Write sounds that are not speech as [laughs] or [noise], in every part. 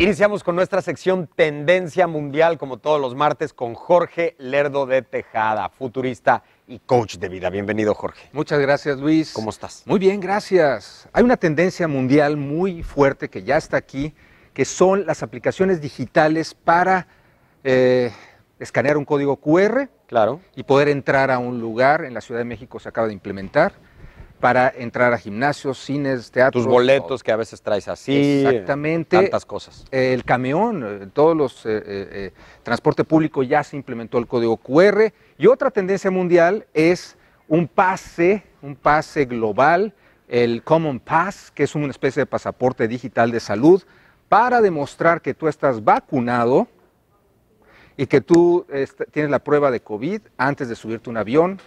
Iniciamos con nuestra sección Tendencia Mundial, como todos los martes, con Jorge Lerdo de Tejada, futurista y coach de vida. Bienvenido, Jorge. Muchas gracias, Luis. ¿Cómo estás? Muy bien, gracias. Hay una tendencia mundial muy fuerte que ya está aquí, que son las aplicaciones digitales para eh, escanear un código QR. Claro. Y poder entrar a un lugar. En la Ciudad de México se acaba de implementar para entrar a gimnasios, cines, teatros. Tus boletos que a veces traes así. Exactamente. Tantas cosas. el camión, eh, todos los eh, eh, transporte público ya se implementó el código QR. Y otra tendencia mundial es un pase, un pase global, el Common Pass, que es una especie de pasaporte digital de salud, para demostrar que tú estás vacunado y que tú este, tienes la prueba de COVID antes de subirte a un avión,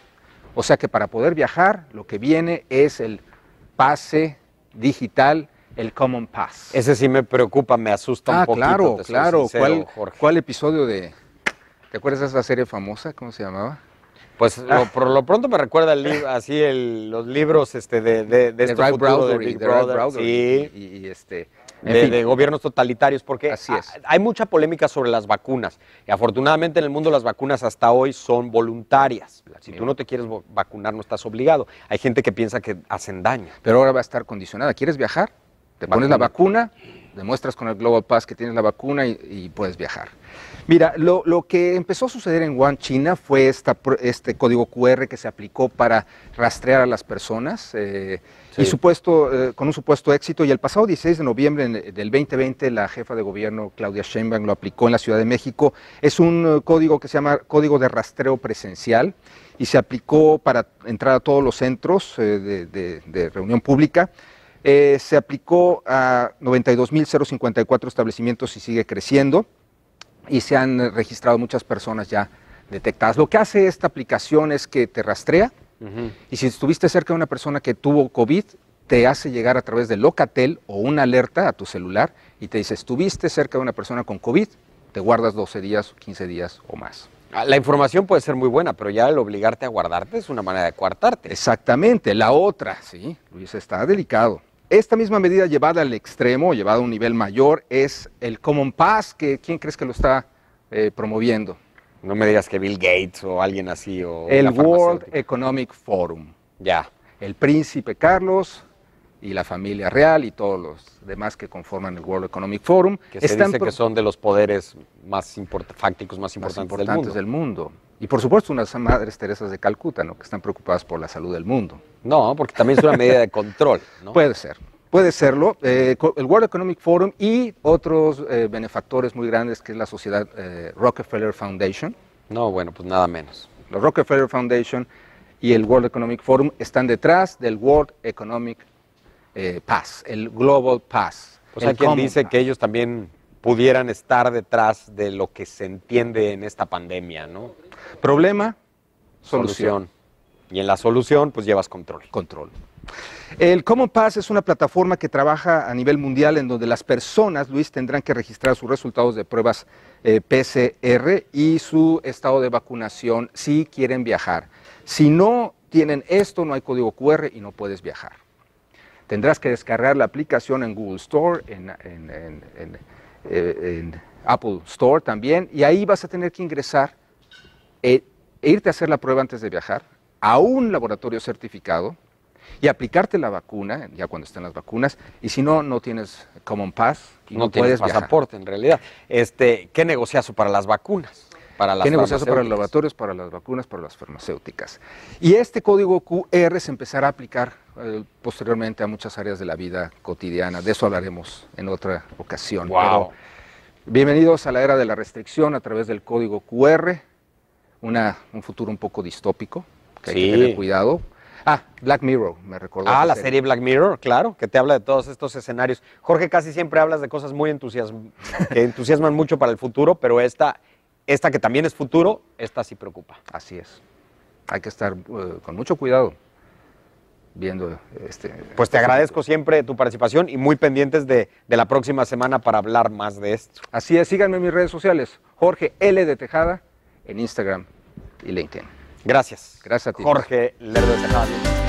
o sea que para poder viajar, lo que viene es el pase digital, el Common Pass. Ese sí me preocupa, me asusta un ah, poquito. Claro, claro. ¿Cuál, episodio de... ¿Te acuerdas de esa serie famosa? ¿Cómo se llamaba? Pues ah. por lo pronto me recuerda [laughs] así los libros este, de, de, de, Brother. sí. y este, de, gobiernos totalitarios, porque hay mucha polémica sobre las vacunas. Y afortunadamente en el mundo las vacunas hasta hoy son voluntarias. Si tú no te quieres vacunar, no estás obligado. Hay gente que piensa que hacen daño. Pero ahora va a estar condicionada. ¿Quieres viajar? Te pones la vacuna demuestras con el Global Pass que tienes la vacuna y, puedes viajar. Mira, lo, que empezó a suceder en Wuhan, China, fue esta, este código QR que se aplicó para rastrear a las personas eh, y supuesto, eh, con un supuesto éxito. Y el pasado 16 de noviembre del 2020, la jefa de gobierno Claudia Sheinbaum lo aplicó en la Ciudad de México. Es un eh, código que se llama Código de Rastreo Presencial y se aplicó para entrar a todos los centros de reunión pública. Eh, se aplicó a 92.054 establecimientos y sigue creciendo y se han registrado muchas personas ya detectadas. Lo que hace esta aplicación es que te rastrea y si estuviste cerca de una persona que tuvo COVID, te hace llegar a través de Locatel o una alerta a tu celular y te dice, estuviste cerca de una persona con COVID, te guardas 12 días, 15 días o más. Ah, la información puede ser muy buena, pero ya el obligarte a guardarte es una manera de coartarte. Exactamente, la otra, sí, Luis, está delicado. Esta misma medida llevada al extremo, llevada a un nivel mayor, es el Common Pass, que ¿quién crees que lo está eh, promoviendo? No me digas que Bill Gates o alguien así. O el World Economic Forum. Ya. El príncipe Carlos y la familia real y todos los demás que conforman el World Economic Forum. Que se dice que son de los poderes más, fácticos más importantes, Del mundo. Y por supuesto unas madres teresas de Calcuta, ¿no? que están preocupadas por la salud del mundo. No, porque también es una medida de control. ¿no? [laughs] Puede ser, puede serlo. Eh, el World Economic Forum y otros eh, benefactores muy grandes que es la sociedad eh, Rockefeller Foundation. No, bueno, pues nada menos. La Rockefeller Foundation y el World Economic Forum están detrás del World Economic Pass, el Global Pass. Pues hay quien dice que ellos también pudieran estar detrás de lo que se entiende en esta pandemia, ¿no? Problema, solución. Y en la solución, pues llevas control. Control. El Common Pass es una plataforma que trabaja a nivel mundial en donde las personas, Luis, tendrán que registrar sus resultados de pruebas eh, PCR y su estado de vacunación si quieren viajar. Si no tienen esto, no hay código QR y no puedes viajar. Tendrás que descargar la aplicación en Google Store, en eh, en Apple Store también, y ahí vas a tener que ingresar eh, e, irte a hacer la prueba antes de viajar a un laboratorio certificado y aplicarte la vacuna, ya cuando estén las vacunas, y si no, no tienes Common Pass. no, tienes pasaporte, en realidad. Este, ¿Qué negociazo para las vacunas? Para las Tiene para los laboratorios, para las vacunas, para las farmacéuticas. Y este código QR se empezará a aplicar eh, posteriormente a muchas áreas de la vida cotidiana. De eso hablaremos en otra ocasión. bienvenidos a la era de la restricción a través del código QR. un futuro un poco distópico, que hay que tener cuidado. Ah, Black Mirror, me recordó. Ah, la serie. Black Mirror, claro, que te habla de todos estos escenarios. Jorge, casi siempre hablas de cosas muy entusiasmadas que entusiasman mucho para el futuro, pero esta esta que también es futuro, esta sí preocupa. Así es. Hay que estar eh, con mucho cuidado viendo este... Pues te este agradezco siempre tu participación y muy pendientes de, de, la próxima semana para hablar más de esto. Así es, síganme en mis redes sociales, Jorge L. de Tejada, en Instagram y LinkedIn. Gracias. Gracias a ti. Jorge L. de Tejada.